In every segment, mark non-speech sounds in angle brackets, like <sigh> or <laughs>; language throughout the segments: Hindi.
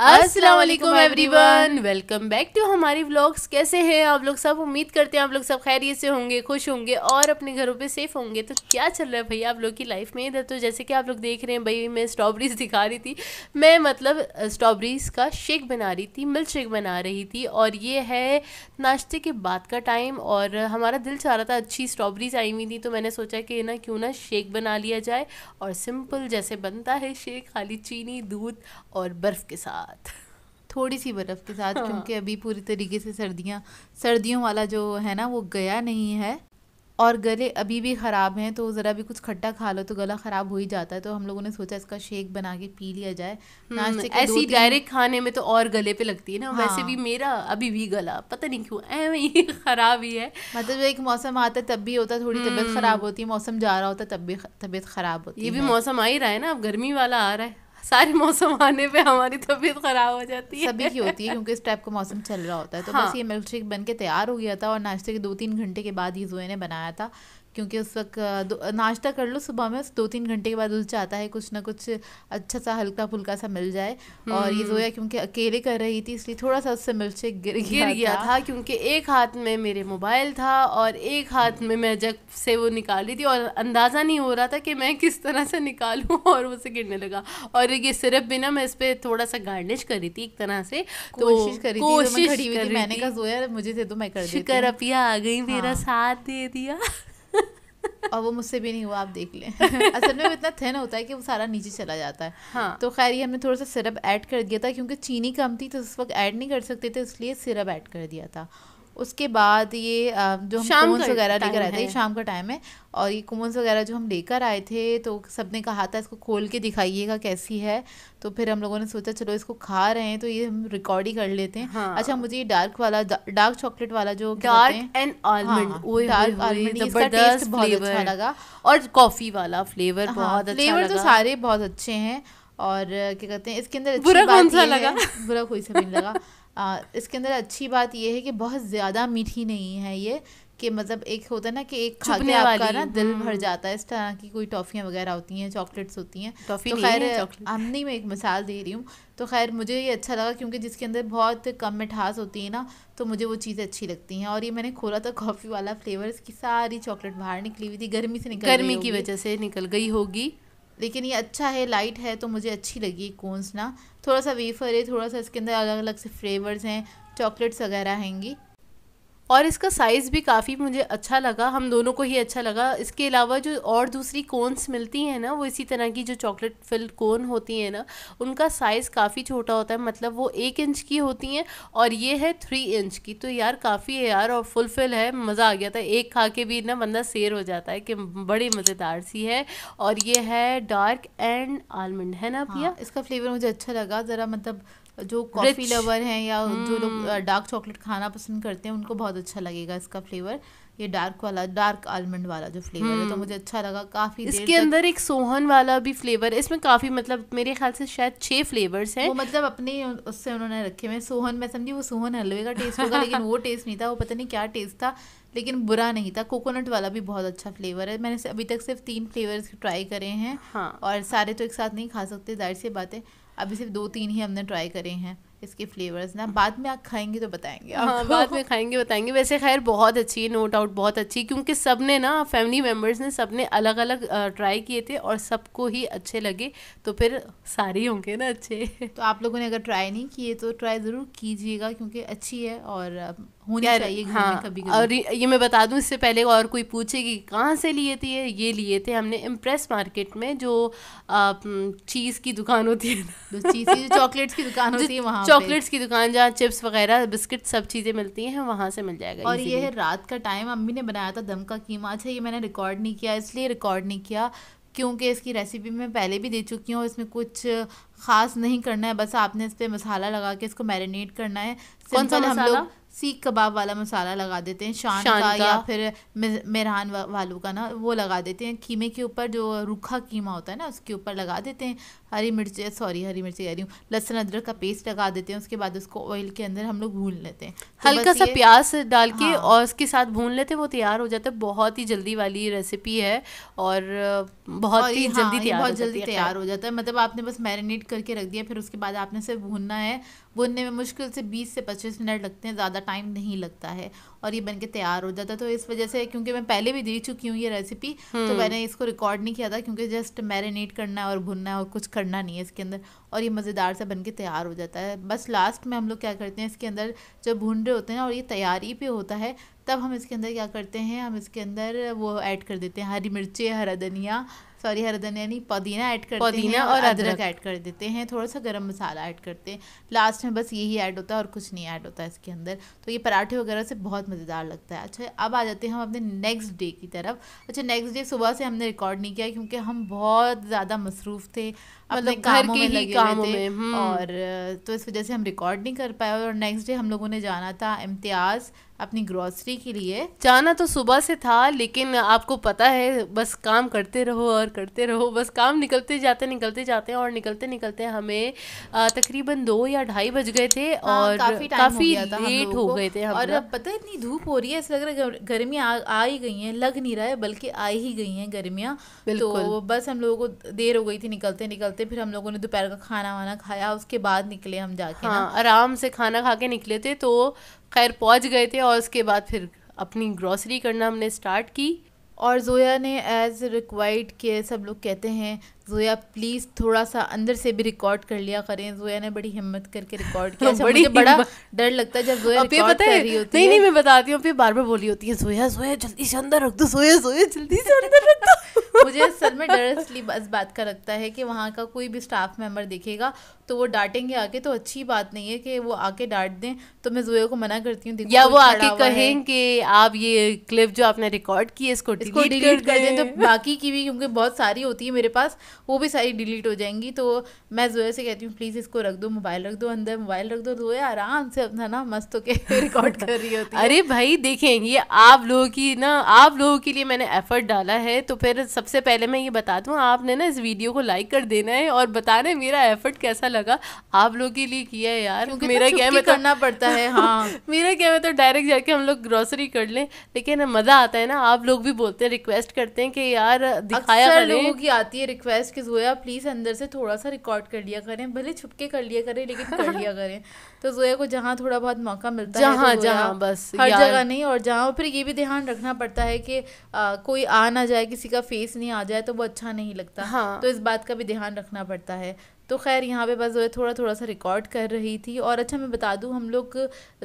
Aslam everyone welcome back to हमारी व्लॉग्स कैसे हैं आप लोग सब उम्मीद करते हैं आप लोग सब खैरियत से होंगे खुश होंगे और अपने घरों पे सेफ होंगे तो क्या चल रहा है भैया आप लोग की लाइफ में इधर तो जैसे कि आप लोग देख रहे हैं भाई मैं स्ट्रॉबेरीज <laughs> दिखा रही थी मैं मतलब स्ट्रॉबेरीज का शेक बना रही थी मिल्क शेक बना रही थी और ये है नाश्ते के बाद का टाइम और हमारा दिल चाह रहा था अच्छी स्ट्रॉबेरीज आई हुई थी तो मैंने सोचा कि ना क्यों ना शेक बना लिया जाए और सिंपल जैसे बनता है शेक खाली चीनी दूध और बर्फ़ के साथ साथ थोड़ी सी बर्फ़ के साथ हाँ। क्योंकि अभी पूरी तरीके से सर्दियाँ सर्दियों वाला जो है ना वो गया नहीं है और गले अभी भी ख़राब हैं तो ज़रा भी कुछ खट्टा खा लो तो गला ख़राब हो ही जाता है तो हम लोगों ने सोचा इसका शेक बना के पी लिया जाए हम्म, नाश्ते ऐसी डायरेक्ट खाने में तो और गले पे लगती है ना हाँ। वैसे भी मेरा अभी भी गला पता नहीं क्यों ही <laughs> ख़राब ही है मतलब एक मौसम आता है तब भी होता थोड़ी तबीयत ख़राब हम्म। होती है मौसम जा रहा होता तब भी तबीयत ख़राब होती है ये भी मौसम आ ही रहा है ना अब गर्मी वाला आ रहा है सारे मौसम आने पे हमारी तबीयत खराब हो जाती है सभी की होती है क्योंकि इस टाइप का मौसम चल रहा होता है तो हाँ. बस ये मिल्क शेक बन के तैयार हो गया था और नाश्ते के दो तीन घंटे के बाद ही जोए ने बनाया था क्योंकि उस वक्त नाश्ता कर लो सुबह में दो तीन घंटे के बाद उस जाता है कुछ ना कुछ अच्छा सा हल्का फुल्का सा मिल जाए और ये जोया हम्म। क्योंकि अकेले कर रही थी इसलिए थोड़ा सा उससे मिर्चे गिर गिर गया था, था क्योंकि एक हाथ में मेरे मोबाइल था और एक हाथ में मैं जब से वो निकाल रही थी और अंदाज़ा नहीं हो रहा था कि मैं किस तरह से निकालूँ <laughs> और उसे गिरने लगा और ये सिर्फ भी ना मैं इस पर थोड़ा सा गार्निश कर रही थी एक तरह से तो कोशिश करी थी मैंने कहा जोया मुझे दे दो मैं कर अपिया आ गई मेरा हाँ। साथ दे दिया <laughs> और वो मुझसे भी नहीं हुआ आप देख लें <laughs> असल में वो इतना थिन होता है कि वो सारा नीचे चला जाता है हाँ। तो खैर ये हमने थोड़ा सा सिरप ऐड कर दिया था क्योंकि चीनी कम थी तो उस वक्त ऐड नहीं कर सकते थे इसलिए सिरप ऐड कर दिया था उसके बाद ये जो हम कोमन्स वगैरह लेकर आए थे शाम का टाइम है और ये कोमन्स वगैरह जो हम लेकर आए थे तो सब ने कहा था इसको खोल के दिखाइएगा कैसी है तो फिर हम लोगों ने सोचा चलो इसको खा रहे हैं तो ये हम रिकॉर्ड ही कर लेते हैं हाँ। अच्छा मुझे ये डार्क वाला डार्क चॉकलेट वाला जो dark and almond dark almond लगा और कॉफ़ी वाला फ्लेवर हाँ, बहुत फ्लेवर अच्छा तो सारे बहुत अच्छे हैं और क्या कहते हैं इसके अंदर बुरा कौन सा लगा बुरा कोई सा नहीं लगा <laughs> इसके अंदर अच्छी बात यह है कि बहुत ज़्यादा मीठी नहीं है ये कि मतलब एक होता है ना कि एक खा के आपका ना दिल हम्म। भर जाता है इस तरह की कोई टॉफ़ियाँ वगैरह होती हैं चॉकलेट्स होती हैं तो खैर अमनी मैं एक मिसाल दे रही हूँ तो खैर मुझे ये अच्छा लगा क्योंकि जिसके अंदर बहुत कम मिठास होती है ना तो मुझे वो चीज़ें अच्छी लगती हैं और ये मैंने खोला था कॉफ़ी वाला फ्लेवर इसकी सारी चॉकलेट बाहर निकली हुई थी गर्मी से निकल गर्मी की वजह से निकल गई होगी लेकिन ये अच्छा है लाइट है तो मुझे अच्छी लगी कोन्स ना थोड़ा सा वेफर है थोड़ा सा इसके अंदर अलग अलग से फ्लेवर्स हैं चॉकलेट्स वगैरह हैंगी और इसका साइज़ भी काफ़ी मुझे अच्छा लगा हम दोनों को ही अच्छा लगा इसके अलावा जो और दूसरी कोन्स मिलती हैं ना वो इसी तरह की जो चॉकलेट फिल्ड कोन होती हैं ना उनका साइज़ काफ़ी छोटा होता है मतलब वो एक इंच की होती हैं और ये है थ्री इंच की तो यार काफ़ी है यार और फुलफिल है मज़ा आ गया था एक खा के भी ना बंदा शेर हो जाता है कि बड़ी मज़ेदार सी है और ये है डार्क एंड आलमंड है ना हाँ, इसका फ्लेवर मुझे अच्छा लगा ज़रा मतलब जो कॉफ़ी लवर हैं या hmm. जो लोग डार्क hmm. चॉकलेट uh, खाना पसंद करते हैं उनको बहुत अच्छा लगेगा इसका फ्लेवर ये डार्क वाला डार्क आलमंड वाला जो फ्लेवर hmm. है तो hmm. मुझे अच्छा लगा काफी इसके अंदर एक सोहन वाला भी फ्लेवर है इसमें काफी मतलब मेरे ख्याल से शायद छह फ्लेवर्स हैं वो मतलब अपने उससे उन्होंने रखे हुए सोहन मैं समझी वो सोहन हलवे का टेस्ट होगा लेकिन वो टेस्ट नहीं था वो पता नहीं क्या टेस्ट था लेकिन बुरा नहीं था कोकोनट वाला भी बहुत अच्छा फ्लेवर है मैंने अभी तक सिर्फ तीन फ्लेवर ट्राई करे हैं हाँ। और सारे तो एक साथ नहीं खा सकते जाहिर सी बातें अभी सिर्फ दो तीन ही हमने ट्राई करे हैं इसके फ्लेवर्स ना बाद में आप खाएंगे तो बताएंगे हाँ बाद में खाएंगे बताएंगे वैसे खैर बहुत अच्छी है नो डाउट बहुत अच्छी क्योंकि सब ने ना फैमिली मेम्बर्स ने सब ने अलग अलग ट्राई किए थे और सबको ही अच्छे लगे तो फिर सारे होंगे ना अच्छे तो आप लोगों ने अगर ट्राई नहीं किए तो ट्राई ज़रूर कीजिएगा क्योंकि अच्छी है और होनी चाहिए हाँ कभी कभी। और ये मैं बता दूं इससे पहले और कोई पूछे कि कहाँ से लिए थे ये लिए थे हमने इम्प्रेस मार्केट में जो चीज़ <laughs> की दुकान होती है जो चीज़ की चॉकलेट्स की दुकान होती है वहाँ चॉकलेट्स की दुकान जहाँ चिप्स वगैरह बिस्किट सब चीज़ें मिलती हैं वहाँ से मिल जाएगा और ये रात का टाइम अम्मी ने बनाया था दम का कीमा अच्छा ये मैंने रिकॉर्ड नहीं किया इसलिए रिकॉर्ड नहीं किया क्योंकि इसकी रेसिपी मैं पहले भी दे चुकी हूँ इसमें कुछ ख़ास नहीं करना है बस आपने इस पर मसाला लगा के इसको मैरिनेट करना है कौन सा हम लोग सीख कबाब वाला मसाला लगा देते हैं शान, शान का, का या फिर मेहरान वालों का ना वो लगा देते हैं कीमे के ऊपर जो रूखा कीमा होता है ना उसके ऊपर लगा देते हैं हरी मिर्च सॉरी हरी मिर्च कह रही हूँ लहसुन अदरक का पेस्ट लगा देते हैं उसके बाद उसको ऑयल के अंदर हम लोग भून लेते हैं तो हल्का सा प्याज डाल के हाँ। और उसके साथ भून लेते हैं वो तैयार हो जाता है बहुत ही जल्दी वाली रेसिपी है और बहुत ही हाँ, जल्दी बहुत जल्दी तैयार हो जाता है मतलब आपने बस मैरिनेट करके रख दिया फिर उसके बाद आपने सिर्फ भूनना है भुनने में मुश्किल से 20 से 25 मिनट लगते हैं ज़्यादा टाइम नहीं लगता है और ये बन के तैयार हो जाता है तो इस वजह से क्योंकि मैं पहले भी दे चुकी हूँ ये रेसिपी तो हम्म। मैंने इसको रिकॉर्ड नहीं किया था क्योंकि जस्ट मैरिनेट करना है और भुनना है और कुछ करना नहीं है इसके अंदर और ये मज़ेदार से बन के तैयार हो जाता है बस लास्ट में हम लोग क्या करते हैं इसके अंदर जब भून रहे होते हैं और ये तैयारी पर होता है तब हम इसके अंदर क्या करते हैं हम इसके अंदर वो ऐड कर देते हैं हरी मिर्चें हरा धनिया सॉरी धनिया नहीं पुदीना ऐड करते पुदीना हैं और अदरक ऐड कर देते हैं थोड़ा सा गर्म मसाला ऐड करते हैं लास्ट में बस यही ऐड होता है और कुछ नहीं ऐड होता है इसके अंदर तो ये पराठे वगैरह से बहुत मज़ेदार लगता है अच्छा अब आ जाते हैं हम अपने नेक्स्ट डे की तरफ अच्छा नेक्स्ट डे सुबह से हमने रिकॉर्ड नहीं किया क्योंकि हम बहुत ज़्यादा मसरूफ़ थे मतलब घर के ही कामों में हम्म। और तो इस वजह से हम रिकॉर्ड नहीं कर पाए और नेक्स्ट डे हम लोगों ने जाना था इम्तियाज़ अपनी ग्रोसरी के लिए जाना तो सुबह से था लेकिन आपको पता है बस काम करते रहो और करते रहो बस काम निकलते जाते निकलते जाते हैं और निकलते निकलते हमें तकरीबन दो या ढाई बज गए थे हाँ, और काफ़ी काफ़ी लेट हो गए थे और अब पता है इतनी धूप हो रही है ऐसा लग रहा है गर्मियाँ आ ही गई हैं लग नहीं रहा है बल्कि आ ही गई हैं गर्मियाँ तो बस हम लोगों को देर हो गई थी निकलते निकलते करते फिर हम लोगों ने दोपहर का खाना वाना खाया उसके बाद निकले हम जाके हाँ, ना आराम से खाना खा के निकले थे तो खैर पहुंच गए थे और उसके बाद फिर अपनी ग्रॉसरी करना हमने स्टार्ट की और जोया ने एज़ रिक्वायर्ड के सब लोग कहते हैं जोया प्लीज़ थोड़ा सा अंदर से भी रिकॉर्ड कर लिया करें जोया ने बड़ी हिम्मत करके रिकॉर्ड किया <laughs> अच्छा, बड़ी मुझे बड़ा डर लगता है जब जोया रिकॉर्ड कर रही होती नहीं है नहीं नहीं मैं बताती हूँ फिर बार बार बोली होती है जोया जोया जल्दी से अंदर रख दो जोया जोया जल्दी से अंदर रख दो <laughs> मुझे सर में डर इसलिए इस बात का लगता है कि वहाँ का कोई भी स्टाफ मेंबर देखेगा तो वो डांटेंगे आके तो अच्छी बात नहीं है कि वो आके डांट दें तो मैं जोया को मना करती हूँ या वो आके कहें कि आप ये क्लिप जो आपने रिकॉर्ड की है इसको डिलीट कर दें तो बाकी की भी क्योंकि बहुत सारी होती है मेरे पास वो भी सारी डिलीट हो जाएंगी तो मैं जोया से कहती हूँ प्लीज़ इसको रख दो मोबाइल रख दो अंदर मोबाइल रख दो जोया आराम से अपना ना मस्त होकर रिकॉर्ड <laughs> कर रही होती अरे भाई देखें ये आप लोगों की ना आप लोगों के लिए मैंने एफर्ट डाला है तो फिर सबसे पहले मैं ये बता दूँ आपने ना इस वीडियो को लाइक कर देना है और बताना मेरा एफर्ट कैसा लगा आप लोगों के लिए किया है यार मेरा क्या मैं तो करना पड़ता है <laughs> हाँ मेरा क्या मैं तो डायरेक्ट जाके हम लोग ग्रोसरी कर लें लेकिन मज़ा आता है ना आप लोग भी बोलते हैं रिक्वेस्ट करते हैं कि यार दिखाया लोगों की आती है रिक्वेस्ट कि प्लीज़ अंदर से थोड़ा सा रिकॉर्ड कर लिया करें भले छुपके कर लिया करें लेकिन कर लिया <laughs> करें तो जोया को जहाँ थोड़ा बहुत मौका मिलता जहां, है तो जहाँ बस हर जगह नहीं और जहाँ फिर ये भी ध्यान रखना पड़ता है कि आ, कोई आ ना जाए किसी का फेस नहीं आ जाए तो वो अच्छा नहीं लगता हाँ। तो इस बात का भी ध्यान रखना पड़ता है तो खैर यहाँ पे बस जो है थोड़ा थोड़ा सा रिकॉर्ड कर रही थी और अच्छा मैं बता दूँ हम लोग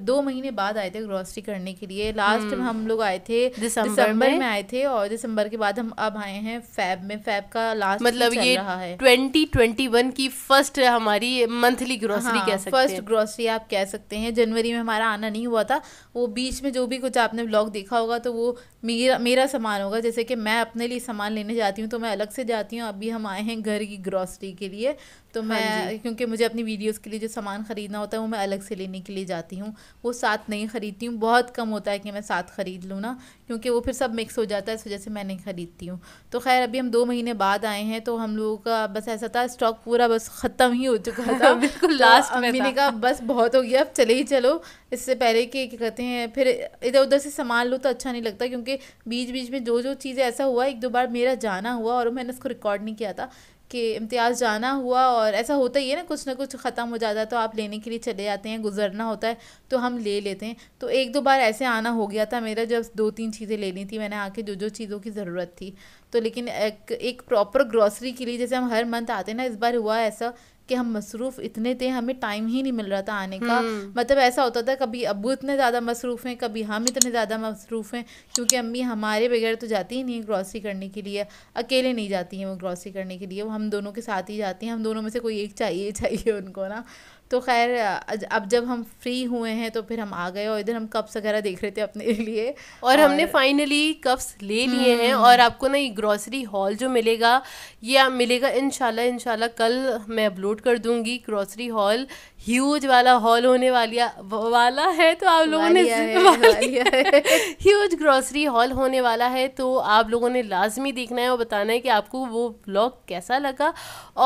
दो महीने बाद आए थे ग्रोसरी करने के लिए लास्ट हम्म। में हम लोग आए थे दिसंबर में? में आए थे और दिसंबर के बाद हम अब आए हैं फैब में फैब का लास्ट मतलब ये रहा है ट्वेंटी ट्वेंटी वन की फर्स्ट हमारी मंथली ग्रोसरी हाँ, कह सकते फर्स्ट ग्रॉसरी आप कह सकते हैं जनवरी में हमारा आना नहीं हुआ था वो बीच में जो भी कुछ आपने ब्लॉग देखा होगा तो वो मेरा मेरा सामान होगा जैसे कि मैं अपने लिए सामान लेने जाती हूँ तो मैं अलग से जाती हूँ अभी हम आए हैं घर की ग्रोसरी के लिए तो हाँ मैं क्योंकि मुझे अपनी वीडियोस के लिए जो सामान ख़रीदना होता है वो मैं अलग से लेने के लिए जाती हूँ वो साथ नहीं ख़रीदती हूँ बहुत कम होता है कि मैं साथ ख़रीद लूँ ना क्योंकि वो फिर सब मिक्स हो जाता है इस वजह से मैं नहीं ख़रीदती हूँ तो खैर अभी हम दो महीने बाद आए हैं तो हम लोगों का बस ऐसा था स्टॉक पूरा बस ख़त्म ही हो चुका <laughs> था बिल्कुल लास्ट महीने का बस बहुत हो गया अब चले ही चलो इससे पहले कि क्या कहते हैं फिर इधर उधर से सामान लो तो अच्छा नहीं लगता क्योंकि बीच बीच में जो जो चीज़ें ऐसा हुआ एक दो बार मेरा जाना हुआ और मैंने उसको रिकॉर्ड नहीं किया था कि इम्तियाज़ जाना हुआ और ऐसा होता ही है ना कुछ ना कुछ ख़त्म हो जाता है तो आप लेने के लिए चले जाते हैं गुजरना होता है तो हम ले लेते हैं तो एक दो बार ऐसे आना हो गया था मेरा जब दो तीन चीज़ें लेनी थी मैंने आके जो जो चीज़ों की ज़रूरत थी तो लेकिन एक, एक प्रॉपर ग्रॉसरी के लिए जैसे हम हर मंथ आते हैं ना इस बार हुआ ऐसा कि हम मसरूफ़ इतने थे हमें टाइम ही नहीं मिल रहा था आने का हम्म। मतलब ऐसा होता था कभी अबू इतने ज़्यादा मसरूफ़ हैं कभी हम इतने ज़्यादा मसरूफ़ हैं क्योंकि अम्मी हमारे बगैर तो जाती ही नहीं ग्रॉसरी करने के लिए अकेले नहीं जाती हैं वो ग्रॉसरी करने के लिए वो हम दोनों के साथ ही जाती हैं हम दोनों में से कोई एक चाहिए चाहिए उनको ना तो खैर अब जब हम फ्री हुए हैं तो फिर हम आ गए और इधर हम कप्स वगैरह देख रहे थे अपने <laughs> लिए और, और हमने फाइनली कप्स ले हम्म। लिए हैं और आपको ना ये ग्रॉसरी हॉल जो मिलेगा ये मिलेगा इन शाला कल मैं अपलोड कर दूंगी ग्रॉसरी हॉल ह्यूज वाला हॉल होने वाली वाला है तो आप लोगों ने ह्यूज ग्रॉसरी हॉल होने वाला है तो आप लोगों ने लाजमी देखना है और बताना है कि आपको वो ब्लॉग कैसा लगा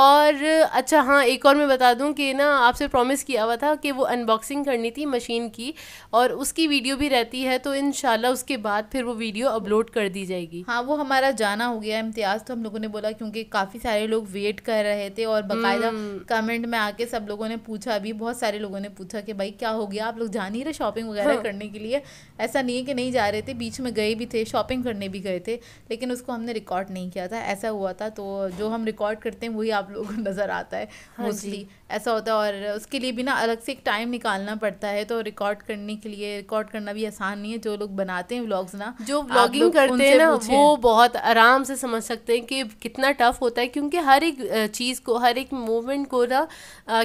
और अच्छा हाँ एक और मैं बता दूँ कि ना आपसे प्रॉमिस किया हुआ था कि वो अनबॉक्सिंग करनी थी मशीन की और उसकी वीडियो भी रहती है तो इन उसके बाद फिर वो वीडियो अपलोड कर दी जाएगी हाँ वो हमारा जाना हो गया इम्तियाज़ तो हम लोगों ने बोला क्योंकि काफ़ी सारे लोग वेट कर रहे थे और बाकायदा कमेंट हम्म। में आके सब लोगों ने पूछा भी बहुत सारे लोगों ने पूछा कि भाई क्या हो गया आप लोग जा नहीं रहे शॉपिंग वगैरह हाँ। करने के लिए ऐसा नहीं है कि नहीं जा रहे थे बीच में गए भी थे शॉपिंग करने भी गए थे लेकिन उसको हमने रिकॉर्ड नहीं किया था ऐसा हुआ था तो जो हम रिकॉर्ड करते हैं वही आप लोगों को <laughs> नज़र आता है मोस्टली हाँ ऐसा होता है और उसके लिए भी ना अलग से एक टाइम निकालना पड़ता है तो रिकॉर्ड करने के लिए रिकॉर्ड करना भी आसान नहीं है जो लोग बनाते हैं व्लॉग्स ना जो व्लॉगिंग करते हैं ना वो बहुत आराम से समझ सकते हैं कि कितना टफ होता है क्योंकि हर एक चीज़ को हर एक मोमेंट को ना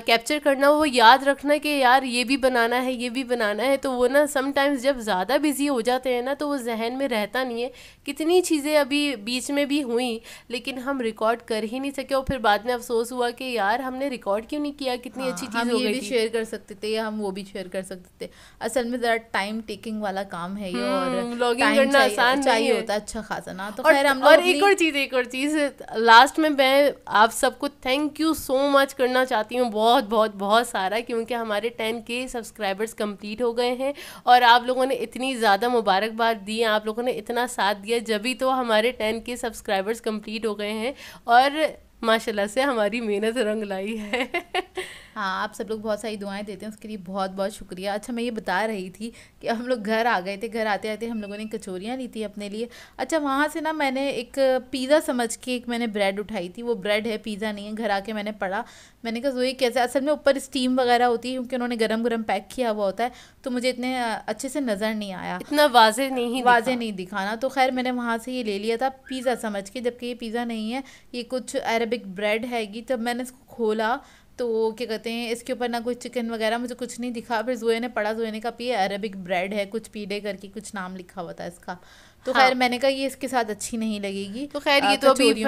कैप्चर करना वो याद रखना कि यार ये भी बनाना है ये भी बनाना है तो वो ना समटाइम्स जब ज़्यादा बिजी हो जाते हैं ना तो वो जहन में रहता नहीं है कितनी चीज़ें अभी बीच में भी हुई लेकिन हम रिकॉर्ड कर ही नहीं सके और फिर बाद में अफसोस हुआ कि यार हमने रिकॉर्ड क्यों नहीं किया कितनी हाँ, अच्छी चीज़ हम ये भी शेयर कर सकते थे या हम वो भी शेयर कर सकते थे असल में जरा टाइम टेकिंग वाला काम है ये और टाइम हम्म, आसान चाहिए होता अच्छा खासा ना तो खैर हम और एक और चीज़ एक और चीज़ लास्ट में मैं आप सबको थैंक यू सो मच करना चाहती हूँ बहुत बहुत बहुत सारा क्योंकि हमारे टेन के सब्सक्राइबर्स कंप्लीट हो गए हैं और आप लोगों ने इतनी ज़्यादा मुबारकबाद दी है आप लोगों ने इतना साथ दिया जब भी तो हमारे टेन के सब्सक्राइबर्स कंप्लीट हो गए हैं और माशाल्लाह से हमारी मेहनत रंग लाई है <laughs> हाँ आप सब लोग बहुत सारी दुआएं देते हैं उसके लिए बहुत बहुत शुक्रिया अच्छा मैं ये बता रही थी कि हम लोग घर आ गए थे घर आते आते हम लोगों ने कचोरियाँ ली थी अपने लिए अच्छा वहाँ से ना मैंने एक पिज़्ज़ा समझ के एक मैंने ब्रेड उठाई थी वो ब्रेड है पिज़्ज़ा नहीं है घर आके मैंने पढ़ा मैंने कहा जोई कैसे असल में ऊपर स्टीम वगैरह होती है क्योंकि उन्होंने गर्म गर्म पैक किया हुआ होता है तो मुझे इतने अच्छे से नज़र नहीं आया इतना वाजे नहीं वाजे नहीं दिखाना तो खैर मैंने वहाँ से ये ले लिया था पिज़्ज़ा समझ के जबकि ये पिज़्ज़ा नहीं है ये कुछ अरबिक ब्रेड हैगी तब मैंने इसको खोला तो क्या कहते हैं इसके ऊपर ना कोई चिकन वगैरह मुझे कुछ नहीं दिखा फिर जोए ने पढ़ा जोए ने कहा पिए अरबिक ब्रेड है कुछ पीले करके कुछ नाम लिखा हुआ था इसका तो हाँ। खैर मैंने कहा ये इसके साथ अच्छी नहीं लगेगी तो खैर ये तो अभी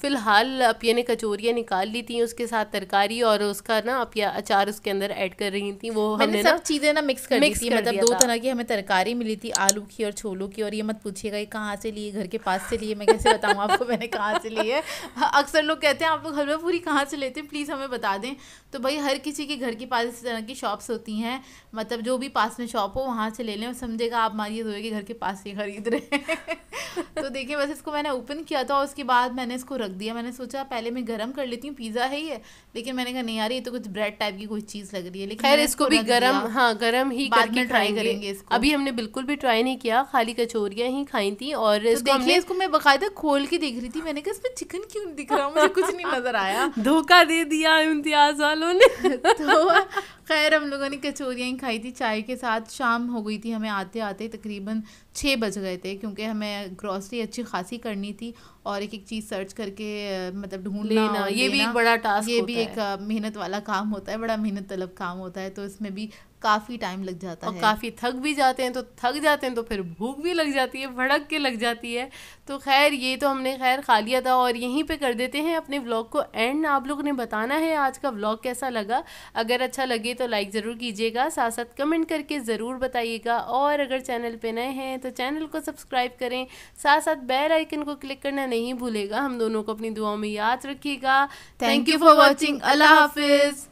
फिलहाल अपिया ने कचोरियाँ निकाल ली थी उसके साथ तरकारी और उसका ना अपिया अचार उसके अंदर ऐड कर रही थी वो हमने सब चीज़ें ना मिक्स कर मिक्स थी मतलब दो तरह की हमें तरकारी मिली थी आलू की और छोलों की और ये मत पूछिएगा ये कहाँ से लिए घर के पास से लिए मैं कैसे बताऊँ आपको मैंने कहाँ से लिए हाँ, अक्सर लोग कहते हैं आप लोग हलवा पूरी कहाँ से लेते हैं प्लीज़ हमें बता दें तो भाई हर किसी के घर के पास इस तरह की शॉप्स होती हैं मतलब जो भी पास में शॉप हो वहाँ से ले लें समझेगा आप मारिए धोए के घर के पास ही खरीद रहे हैं <laughs> तो देखिए बस इसको मैंने ओपन किया था और उसके बाद मैंने इसको रख दिया मैंने सोचा पहले मैं गर्म कर लेती हूँ पिज़्ज़ा है ही है लेकिन मैंने कहा नहीं यार ये तो कुछ ब्रेड टाइप की कोई चीज़ लग रही है लेकिन खैर इसको भी गरम हाँ गरम ही करके ट्राई करेंगे इसको अभी हमने बिल्कुल भी ट्राई नहीं किया खाली कचोरियाँ ही खाई थी और तो इसको इसको मैं बकायदा खोल के देख रही थी मैंने कहा इसमें चिकन क्यों दिख रहा मुझे कुछ नहीं <laughs> नजर आया धोखा दे दिया इम्तियाज वालों ने <laughs> तो खैर हम लोगों ने कचोरियाँ ही खाई थी चाय के साथ शाम हो गई थी हमें आते आते तकरीबन छः बज गए थे क्योंकि हमें ग्रॉसरी अच्छी खासी करनी थी और एक एक चीज़ सर्च करके मतलब ढूंढ लेना ये भी एक बड़ा टास्क ये भी एक मेहनत वाला काम होता है बड़ा मेहनत तलब काम होता है तो इसमें भी काफ़ी टाइम लग जाता और है काफ़ी थक भी जाते हैं तो थक जाते हैं तो फिर भूख भी लग जाती है भड़क के लग जाती है तो खैर ये तो हमने खैर खा लिया था और यहीं पे कर देते हैं अपने व्लॉग को एंड आप लोगों ने बताना है आज का व्लॉग कैसा लगा अगर अच्छा लगे तो लाइक ज़रूर कीजिएगा साथ साथ कमेंट करके ज़रूर बताइएगा और अगर चैनल पर नए हैं तो चैनल को सब्सक्राइब करें साथ साथ बेल आइकन को क्लिक करना नहीं भूलेगा हम दोनों को अपनी दुआओं में याद रखिएगा थैंक यू फॉर वॉचिंग अल्लाह हाफिज़